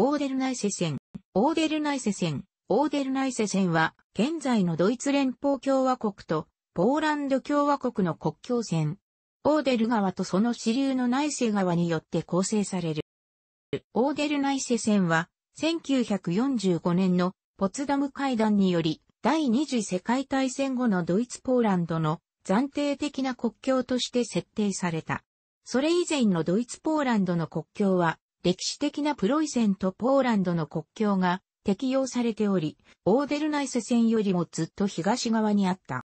オーデルナイセン、オーデルナイセン、オーデルナイセンは、現在のドイツ連邦共和国と、ポーランド共和国の国境線。オーデル川とその支流のナイセ川によって構成される。オーデルナイセンは、1945年のポツダム会談により、第二次世界大戦後のドイツ・ポーランドの暫定的な国境として設定された。それ以前のドイツ・ポーランドの国境は、歴史的なプロイセンとポーランドの国境が適用されており、オーデルナイス線よりもずっと東側にあった。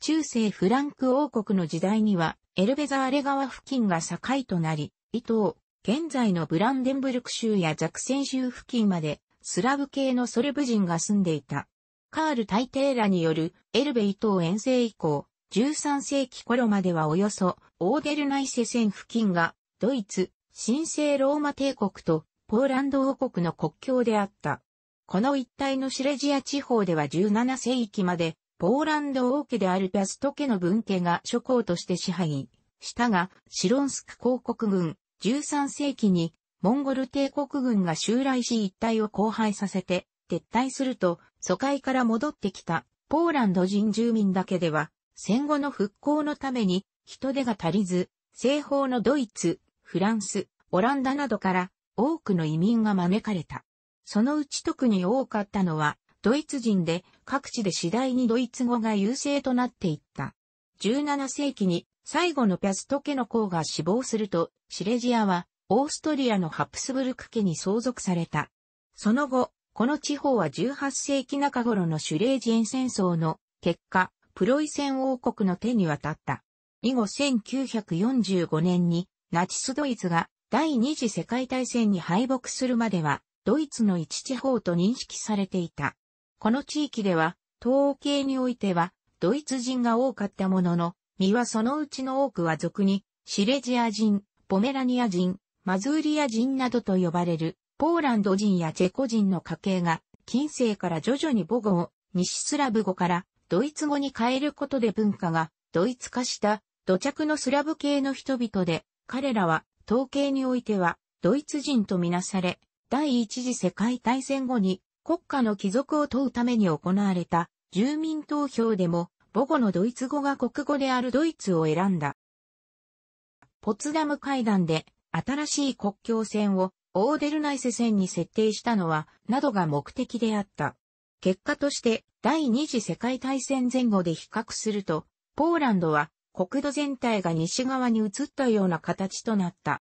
中世フランク王国の時代には、エルベザーレ川付近が境となり、伊東、現在のブランデンブルク州やザクセン州付近まで、スラブ系のソルブ人が住んでいた。カール大帝らによるエルベ伊東遠征以降、13世紀頃まではおよそオーデルナイセ線付近がドイツ、神聖ローマ帝国とポーランド王国の国境であった。この一帯のシレジア地方では17世紀まで、ポーランド王家であるピャスト家の分家が諸侯として支配したが、シロンスク公国軍、13世紀にモンゴル帝国軍が襲来し一帯を荒廃させて撤退すると、疎開から戻ってきたポーランド人住民だけでは、戦後の復興のために人手が足りず、西方のドイツ、フランス、オランダなどから多くの移民が招かれた。そのうち特に多かったのは、ドイツ人で各地で次第にドイツ語が優勢となっていった。17世紀に最後のピャスト家の子が死亡すると、シレジアはオーストリアのハプスブルク家に相続された。その後、この地方は18世紀中頃のシュレージエン戦争の結果、プロイセン王国の手に渡った。以後1945年にナチスドイツが第二次世界大戦に敗北するまでは、ドイツの一地方と認識されていた。この地域では、東計においては、ドイツ人が多かったものの、身はそのうちの多くは俗に、シレジア人、ポメラニア人、マズーリア人などと呼ばれる、ポーランド人やチェコ人の家系が、近世から徐々に母語を、西スラブ語から、ドイツ語に変えることで文化が、ドイツ化した、土着のスラブ系の人々で、彼らは統計においてはドイツ人とみなされ、第一次世界大戦後に国家の帰属を問うために行われた住民投票でも母語のドイツ語が国語であるドイツを選んだ。ポツダム会談で新しい国境線をオーデルナイセ線に設定したのは、などが目的であった。結果として第二次世界大戦前後で比較すると、ポーランドは国土全体が西側に移ったような形となった。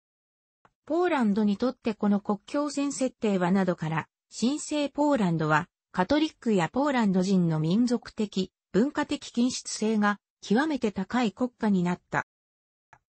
ポーランドにとってこの国境線設定はなどから、新生ポーランドは、カトリックやポーランド人の民族的、文化的均質性が極めて高い国家になった。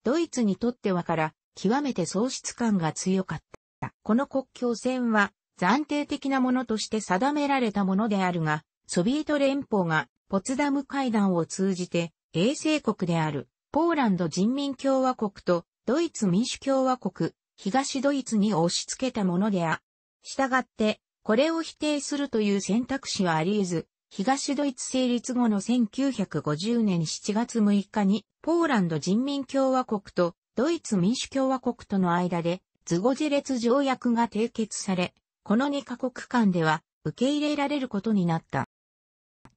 ドイツにとってはから極めて喪失感が強かった。この国境線は暫定的なものとして定められたものであるが、ソビエト連邦がポツダム会談を通じて衛星国であるポーランド人民共和国とドイツ民主共和国、東ドイツに押し付けたものであ。したがって、これを否定するという選択肢はあり得ず、東ドイツ成立後の1950年7月6日に、ポーランド人民共和国とドイツ民主共和国との間で、ズゴジレツ条約が締結され、この2カ国間では受け入れられることになった。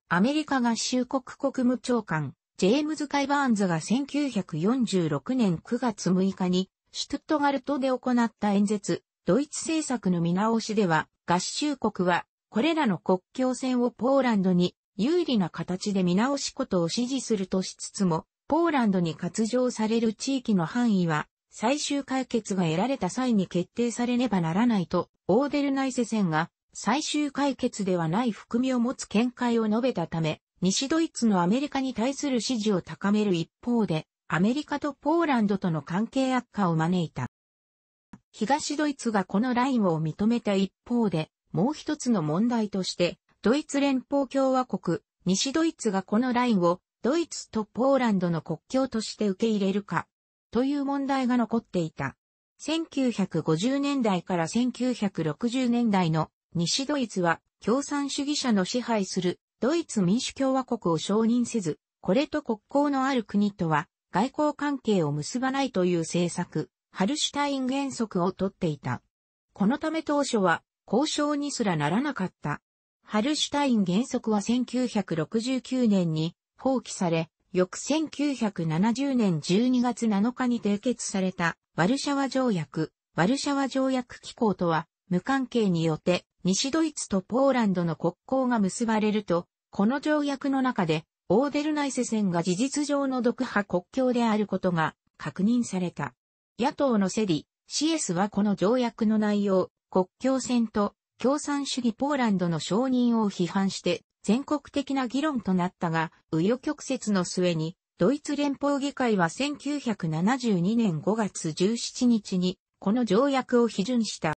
アメリカ合衆国国務長官、ジェームズ・カイバーンズが1946年9月6日に、シュトットガルトで行った演説、ドイツ政策の見直しでは、合衆国は、これらの国境線をポーランドに有利な形で見直しことを支持するとしつつも、ポーランドに割譲される地域の範囲は、最終解決が得られた際に決定されねばならないと、オーデルナイセセンが最終解決ではない含みを持つ見解を述べたため、西ドイツのアメリカに対する支持を高める一方で、アメリカとポーランドとの関係悪化を招いた。東ドイツがこのラインを認めた一方で、もう一つの問題として、ドイツ連邦共和国、西ドイツがこのラインをドイツとポーランドの国境として受け入れるか、という問題が残っていた。1950年代から1960年代の西ドイツは共産主義者の支配するドイツ民主共和国を承認せず、これと国交のある国とは外交関係を結ばないという政策、ハルシュタイン原則をとっていた。このため当初は交渉にすらならなかった。ハルシュタイン原則は1969年に放棄され、翌1970年12月7日に締結されたワルシャワ条約、ワルシャワ条約機構とは無関係によって西ドイツとポーランドの国交が結ばれると、この条約の中で、オーデルナイセ戦が事実上の独派国境であることが確認された。野党のセリ、シエスはこの条約の内容、国境線と共産主義ポーランドの承認を批判して全国的な議論となったが、紆余曲折の末に、ドイツ連邦議会は1972年5月17日にこの条約を批准した。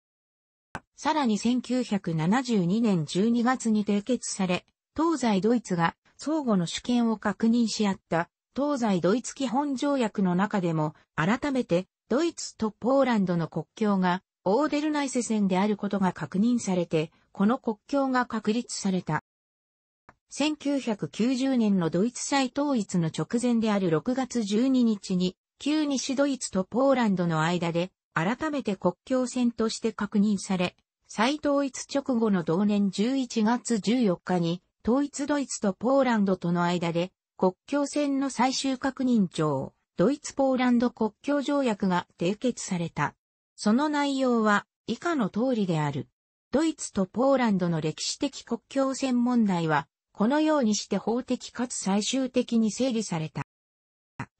さらに1972年12月に締結され、東西ドイツが相互の主権を確認し合った東西ドイツ基本条約の中でも改めてドイツとポーランドの国境がオーデルナイセ線であることが確認されて、この国境が確立された。1990年のドイツ再統一の直前である6月12日に、旧西ドイツとポーランドの間で改めて国境線として確認され、再統一直後の同年11月14日に、統一ドイツとポーランドとの間で、国境線の最終確認条、ドイツポーランド国境条約が締結された。その内容は以下の通りである。ドイツとポーランドの歴史的国境線問題は、このようにして法的かつ最終的に整理された。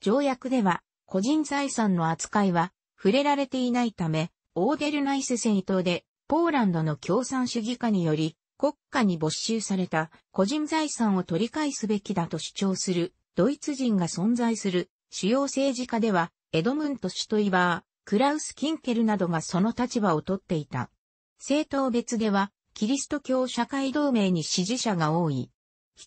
条約では、個人財産の扱いは、触れられていないため、オーデルナイス政党で、ポーランドの共産主義化により、国家に没収された個人財産を取り返すべきだと主張するドイツ人が存在する主要政治家ではエドムント・シュトイバー、クラウス・キンケルなどがその立場を取っていた。政党別ではキリスト教社会同盟に支持者が多い。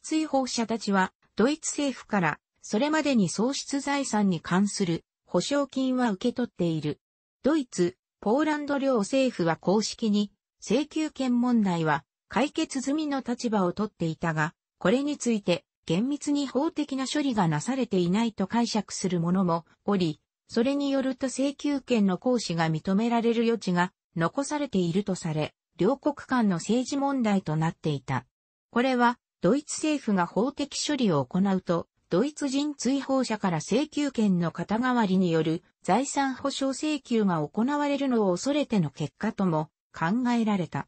つい放射たちはドイツ政府からそれまでに喪失財産に関する保証金は受け取っている。ドイツ、ポーランド両政府は公式に、請求権問題は解決済みの立場をとっていたが、これについて厳密に法的な処理がなされていないと解釈する者もおり、それによると請求権の行使が認められる余地が残されているとされ、両国間の政治問題となっていた。これは、ドイツ政府が法的処理を行うと、ドイツ人追放者から請求権の肩代わりによる財産保障請求が行われるのを恐れての結果とも考えられた。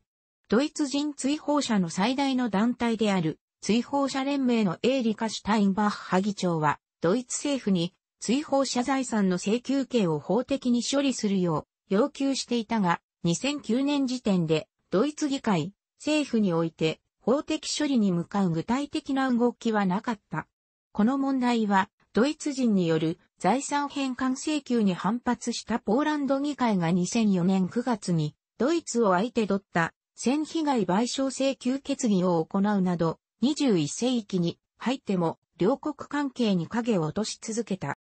ドイツ人追放者の最大の団体である追放者連盟のエーリカ・シュタインバッハ議長は、ドイツ政府に追放者財産の請求権を法的に処理するよう要求していたが、2009年時点でドイツ議会、政府において法的処理に向かう具体的な動きはなかった。この問題は、ドイツ人による財産返還請求に反発したポーランド議会が2004年9月に、ドイツを相手取った戦被害賠償請求決議を行うなど、21世紀に入っても両国関係に影を落とし続けた。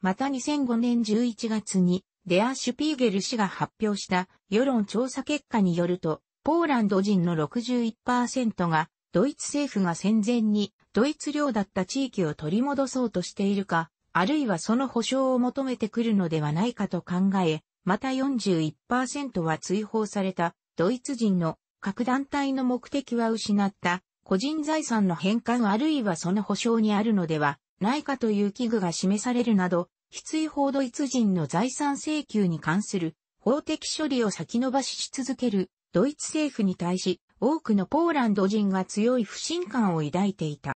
また2005年11月に、デア・シュピーゲル氏が発表した世論調査結果によると、ポーランド人の61%がドイツ政府が戦前にドイツ領だった地域を取り戻そうとしているか、あるいはその保障を求めてくるのではないかと考え、また41%は追放されたドイツ人の各団体の目的は失った個人財産の返還あるいはその保障にあるのではないかという危惧が示されるなど、非追放ドイツ人の財産請求に関する法的処理を先延ばしし続けるドイツ政府に対し多くのポーランド人が強い不信感を抱いていた。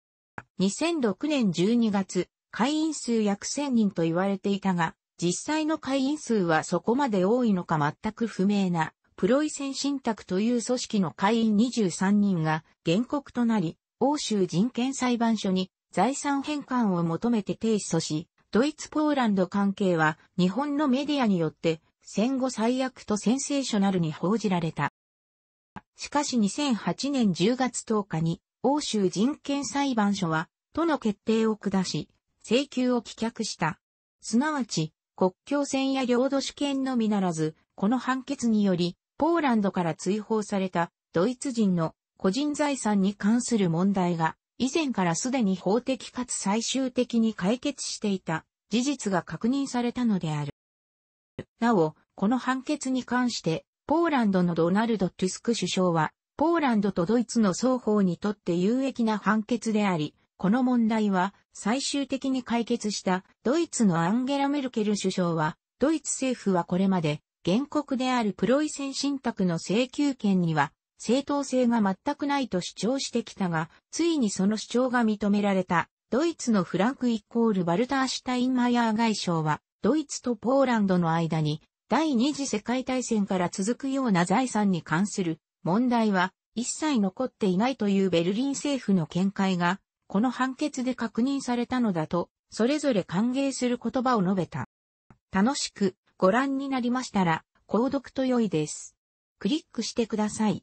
2006年12月、会員数約1000人と言われていたが、実際の会員数はそこまで多いのか全く不明な、プロイセン信託という組織の会員23人が原告となり、欧州人権裁判所に財産返還を求めて提訴し、ドイツ・ポーランド関係は日本のメディアによって戦後最悪とセンセーショナルに報じられた。しかし2008年10月10日に、欧州人権裁判所は、都の決定を下し、請求を棄却した。すなわち、国境線や領土主権のみならず、この判決により、ポーランドから追放されたドイツ人の個人財産に関する問題が、以前からすでに法的かつ最終的に解決していた事実が確認されたのである。なお、この判決に関してポーランドのドナルド・トゥスク首相は、ポーランドとドイツの双方にとって有益な判決であり、この問題は最終的に解決したドイツのアンゲラ・メルケル首相は、ドイツ政府はこれまで原告であるプロイセン信託の請求権には正当性が全くないと主張してきたが、ついにその主張が認められた。ドイツのフランクイコールバルターシュタインマイヤー外相は、ドイツとポーランドの間に第二次世界大戦から続くような財産に関する問題は一切残っていないというベルリン政府の見解が、この判決で確認されたのだと、それぞれ歓迎する言葉を述べた。楽しくご覧になりましたら、購読と良いです。クリックしてください。